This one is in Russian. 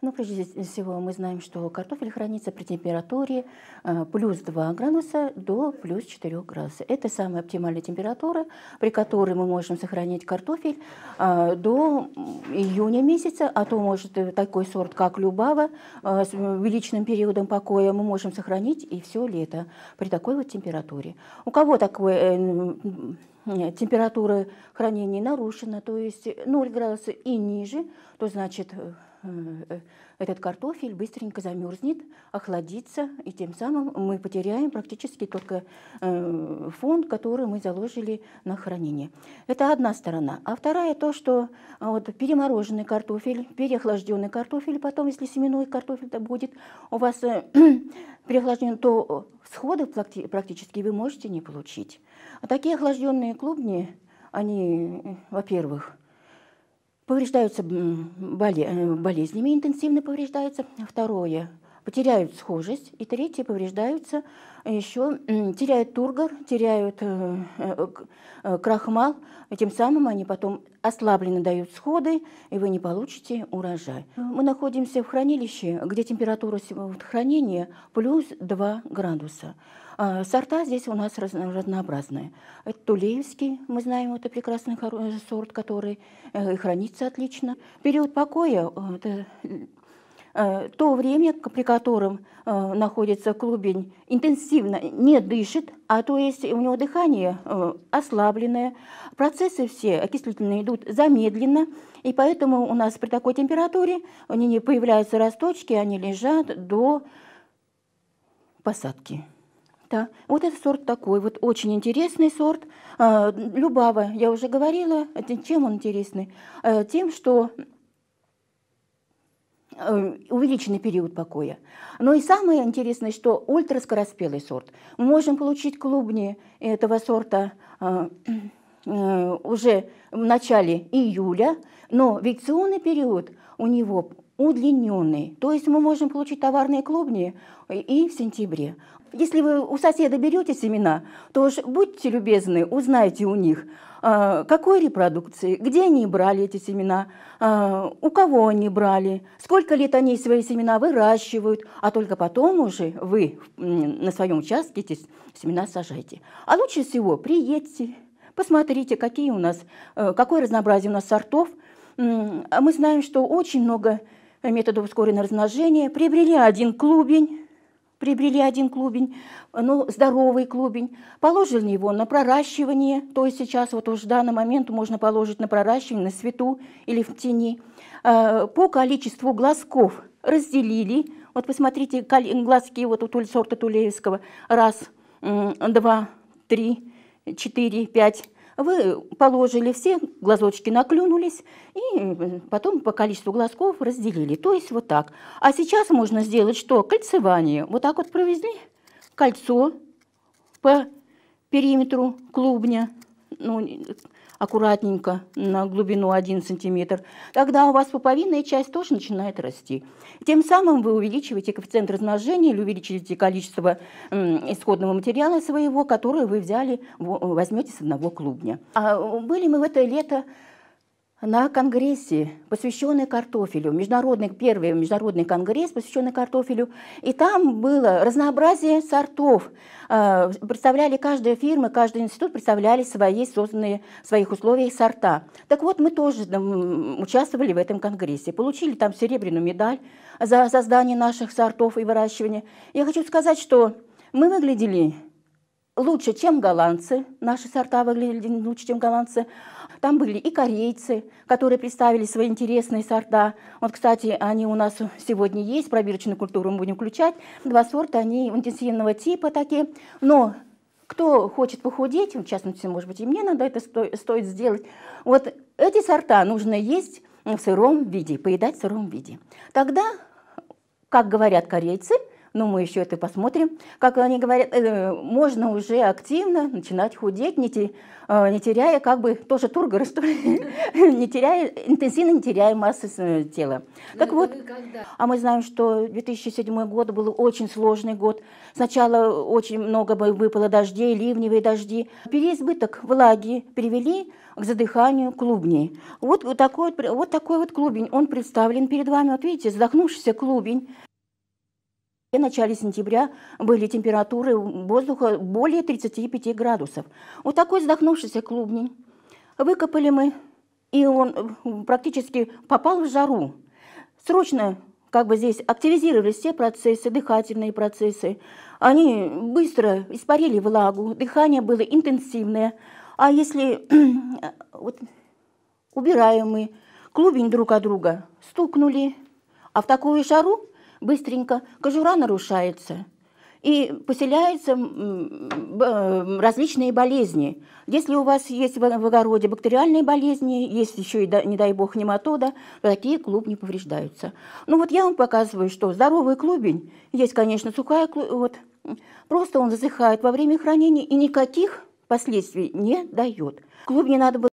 Ну прежде всего мы знаем, что картофель хранится при температуре э, плюс 2 градуса до плюс 4 градуса. Это самая оптимальная температура, при которой мы можем сохранить картофель э, до июня месяца, а то может э, такой сорт, как Любава, с увеличенным периодом покоя мы можем сохранить и все лето при такой вот температуре. У кого такой температура хранения нарушена, то есть 0 градусов и ниже, то значит Э, э, этот картофель быстренько замерзнет, охладится, и тем самым мы потеряем практически только э, фонд, который мы заложили на хранение. Это одна сторона. А вторая то, что а, вот перемороженный картофель, переохлажденный картофель, потом, если семенной картофель-то будет у вас переохлажден, то сходы практически вы можете не получить. А такие охлажденные клубни, они, во-первых, повреждаются э, болезнями, интенсивно повреждаются. Второе потеряют схожесть, и третьи повреждаются а еще, теряют тургор, теряют э, э, э, крахмал, и тем самым они потом ослабленно дают сходы, и вы не получите урожай. Мы находимся в хранилище, где температура хранения плюс 2 градуса. А сорта здесь у нас разнообразные. Это Тулеевский, мы знаем, это прекрасный сорт, который хранится отлично. Период покоя, Э, то время, при котором э, находится клубень, интенсивно не дышит, а то есть у него дыхание э, ослабленное, процессы все окислительные идут замедленно, и поэтому у нас при такой температуре они не появляются росточки, они лежат до посадки. Да, вот этот сорт такой, вот очень интересный сорт. Любава, я уже говорила, чем он интересный? Тем, что Э, увеличенный период покоя. Но и самое интересное, что ультраскороспелый сорт. Мы можем получить клубни этого сорта э, э, уже в начале июля, но векционный период у него удлиненный. То есть мы можем получить товарные клубни э, и в сентябре. Если вы у соседа берете семена, то уж будьте любезны, узнайте у них, э, какой репродукции, где они брали эти семена, э, у кого они брали, сколько лет они свои семена выращивают, а только потом уже вы на своем участке эти семена сажайте. А лучше всего приедьте, посмотрите, какие у нас, какое разнообразие у нас сортов. А мы знаем, что очень много метода ускоренного размножения, приобрели один клубень, приобрели один клубень, ну, здоровый клубень, положили его на проращивание, то есть сейчас вот уже в данный момент можно положить на проращивание, на свету или в тени. А, по количеству глазков разделили, вот посмотрите, глазки вот у сорта Тулеевского, раз, два, три, четыре, пять, вы положили все, глазочки наклюнулись, и э, потом по количеству глазков разделили. То есть вот так. А сейчас можно сделать что? Кольцевание. Вот так вот провезли кольцо по периметру клубня, ну, аккуратненько на глубину 1 см, тогда у вас пуповинная часть тоже начинает расти. Тем самым вы увеличиваете коэффициент размножения или увеличиваете количество исходного материала своего, которое вы взяли, возьмете с одного клубня. А были мы в это лето на конгрессе, посвященный картофелю, международный, первый международный конгресс, посвященный картофелю, и там было разнообразие сортов. А, представляли каждая фирма, каждый институт представляли свои созданные в своих условиях сорта. Так вот, мы тоже участвовали в этом конгрессе, получили там серебряную медаль за создание наших сортов и выращивание. Я хочу сказать, что мы выглядели лучше, чем голландцы. Наши сорта выглядели лучше, чем голландцы. Там были и корейцы, которые представили свои интересные сорта. Вот, кстати, они у нас сегодня есть, пробирочную культуру мы будем включать. Два сорта, они интенсивного типа такие. Но кто хочет похудеть, в частности, может быть, и мне надо это сто стоит сделать, вот эти сорта нужно есть в сыром виде, поедать в сыром виде. Тогда, как говорят корейцы, но мы еще это посмотрим, как они говорят, э, можно уже активно начинать худеть, не, те, э, не теряя как бы, тоже тургор, что ли, не теряя, интенсивно не теряя массы э, тела. Ну так вот, ну а мы знаем, что 2007 год был очень сложный год. Сначала очень много выпало дождей, ливневые дожди. Переизбыток влаги привели к задыханию клубней. Вот вот такой вот, вот, такой вот клубень, он представлен перед вами. Вот видите, задохнувшийся клубень. В начале сентября были температуры воздуха более 35 градусов. Вот такой вздохнувшийся клубень выкопали мы, и он практически попал в жару. Срочно как бы здесь активизировались все процессы, дыхательные процессы. Они быстро испарили влагу, дыхание было интенсивное. А если вот, убираем мы клубень друг от друга, стукнули, а в такую шару быстренько кожура нарушается и поселяются различные болезни. Если у вас есть в огороде бактериальные болезни, есть еще, и, не дай бог, нематода, такие клубни повреждаются. Ну вот я вам показываю, что здоровый клубень, есть, конечно, сухая клубень, вот, просто он засыхает во время хранения и никаких последствий не дает. Клубни надо